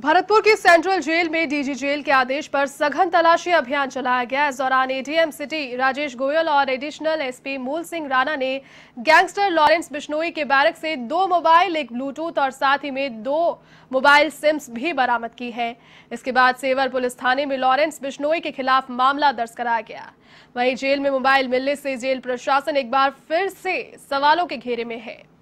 भरतपुर की central jail में DG jail के आदेश पर सघन तलाशी अभियान चलाया गया इस दौरान एडीएम सिटी राजेश गोयल और एडिशनल एसपी मूल सिंह राणा ने गैंगस्टर लॉरेंस बिश्नोई के बैरक से दो मोबाइल एक ब्लूटूथ और साथ ही में दो मोबाइल सिम्स भी बरामद की है इसके बाद सेवर पुलिस थाने में लॉरेंस बिश्नोई के खिलाफ मामला दर्ज कराया गया वही जेल में मोबाइल मिलने से जेल प्रशासन एक बार फिर से सवालों के घेरे में है